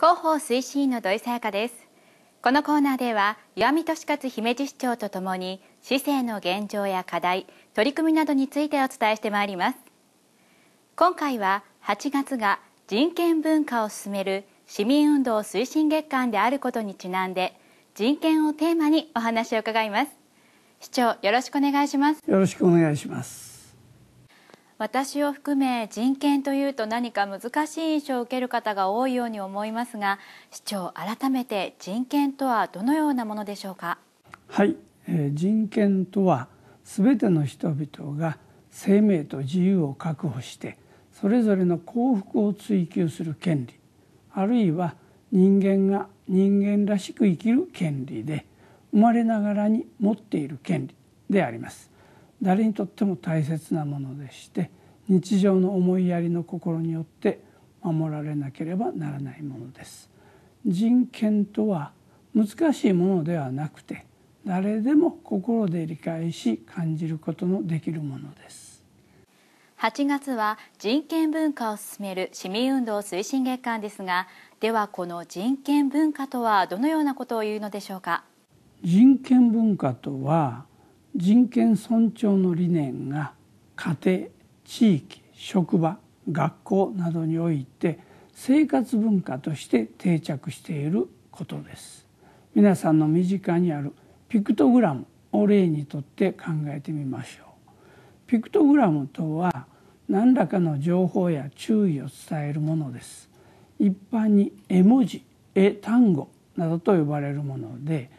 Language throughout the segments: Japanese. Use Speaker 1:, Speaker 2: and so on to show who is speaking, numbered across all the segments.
Speaker 1: 広報推進の土井さやかですこのコーナーでは岩見利勝姫路市長とともに市政の現状や課題取り組みなどについてお伝えしてまいります今回は8月が人権文化を進める市民運動推進月間であることにちなんで人権をテーマにお話を伺います市長よろしくお願いします
Speaker 2: よろしくお願いします
Speaker 1: 私を含め人権というと何か難しい印象を受ける方が多いように思いますが市長改めて人権とはどのようなものでしょうか
Speaker 2: はい、えー、人権とは全ての人々が生命と自由を確保してそれぞれの幸福を追求する権利あるいは人間が人間らしく生きる権利で生まれながらに持っている権利であります誰にとっても大切なものでして日常の思いやりの心によって守られなければならないものです。人権とは難しいものではなくて誰でも心で理解し感じることのできるものです
Speaker 1: 8月は人権文化を進める市民運動推進月間ですがではこの人権文化とはどのようなことを言うのでしょうか
Speaker 2: 人権文化とは人権尊重の理念が家庭地域職場学校などにおいて生活文化として定着していることです皆さんの身近にあるピクトグラムを例にとって考えてみましょうピクトグラムとは何らかの情報や注意を伝えるものです一般に絵文字絵単語などと呼ばれるもので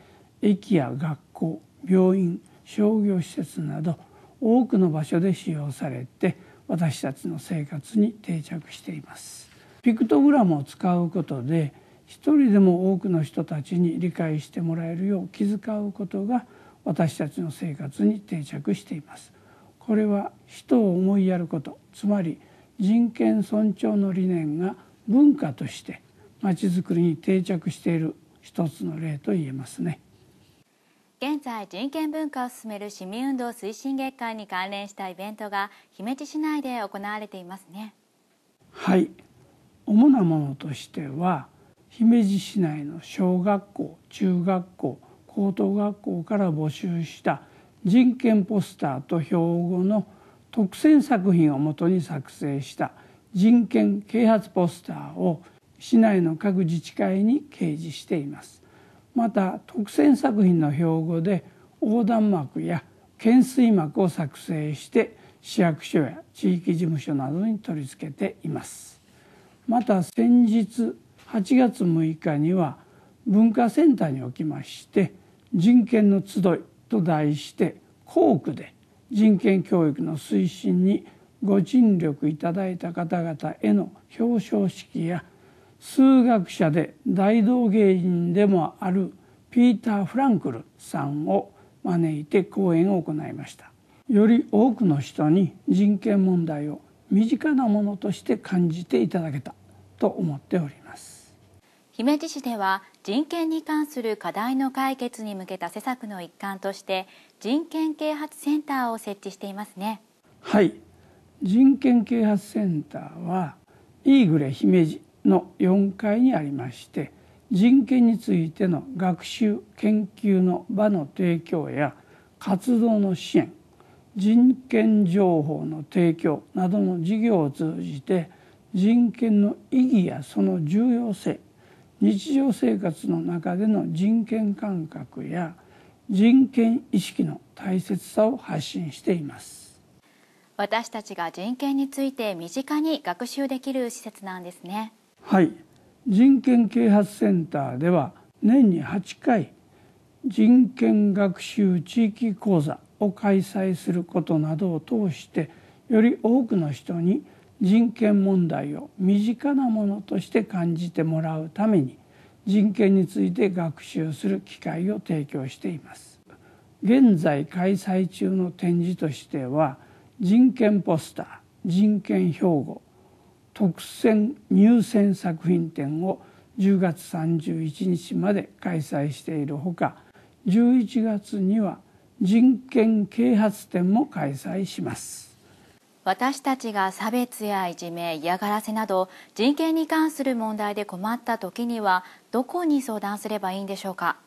Speaker 2: 駅や学校病院商業施設など多くの場所で使用されて私たちの生活に定着していますピクトグラムを使うことで一人でも多くの人たちに理解してもらえるよう気遣うことが私たちの生活に定着していますこれは人を思いやることつまり人権尊重の理念が文化としてまちづくりに定着している一つの例と言えますね。
Speaker 1: 現在人権文化を進める市民運動推進月間に関連したイベントが姫路市内で行われていますね
Speaker 2: はい主なものとしては姫路市内の小学校中学校高等学校から募集した人権ポスターと標語の特選作品をもとに作成した人権啓発ポスターを市内の各自治会に掲示していますまた特選作品の標語で横断幕や懸垂幕を作成して市役所や地域事務所などに取り付けていますまた先日8月6日には文化センターにおきまして「人権の集い」と題して校区で人権教育の推進にご尽力いただいた方々への表彰式や数学者で大道芸人でもあるピーター・フランクルさんを招いて講演を行いましたより多くの人に人権問題を身近なものとして感じていただけたと思っております
Speaker 1: 姫路市では人権に関する課題の解決に向けた施策の一環として人権啓発センターを設置していますね
Speaker 2: はい人権啓発センターはイーグレ姫路の4階にありまして人権についての学習研究の場の提供や活動の支援人権情報の提供などの事業を通じて人権の意義やその重要性日常生活の中での人権感覚や人権意識の大切さを発信しています
Speaker 1: 私たちが人権について身近に学習できる施設なんですね。
Speaker 2: はい人権啓発センターでは年に8回人権学習地域講座を開催することなどを通してより多くの人に人権問題を身近なものとして感じてもらうために人権について学習する機会を提供しています現在開催中の展示としては人権ポスター人権標語特選入選作品展を10月31日まで開催しているほか11月には人権啓発展も開催します
Speaker 1: 私たちが差別やいじめ嫌がらせなど人権に関する問題で困った時にはどこに相談すればいいんでしょうか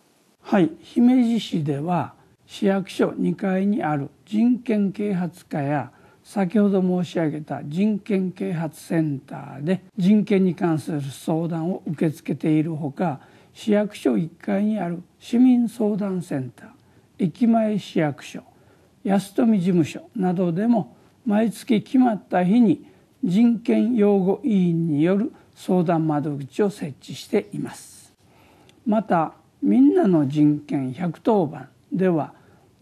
Speaker 2: はい姫路市では市役所2階にある人権啓発課や先ほど申し上げた人権啓発センターで人権に関する相談を受け付けているほか市役所1階にある市民相談センター駅前市役所安富事務所などでも毎月決まった日に人権擁護委員による相談窓口を設置していますまた「みんなの人権110番」では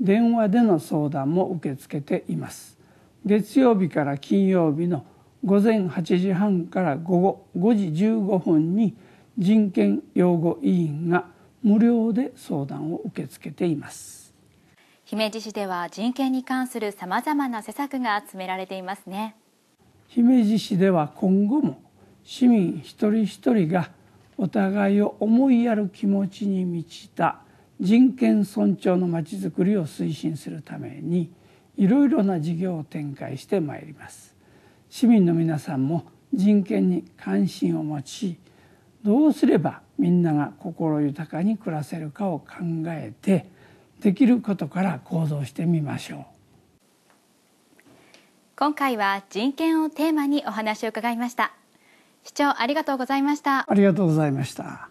Speaker 2: 電話での相談も受け付けています月曜日から金曜日の午前8時半から午後5時15分に人権擁護委員が無料で相談を受け付けています
Speaker 1: 姫路市では人権に関するさまざまな施策が集められていますね
Speaker 2: 姫路市では今後も市民一人一人がお互いを思いやる気持ちに満ちた人権尊重のまちづくりを推進するためにいろいろな事業を展開してまいります市民の皆さんも人権に関心を持ちどうすればみんなが心豊かに暮らせるかを考えてできることから行動してみましょう
Speaker 1: 今回は人権をテーマにお話を伺いました市長ありがとうございま
Speaker 2: したありがとうございました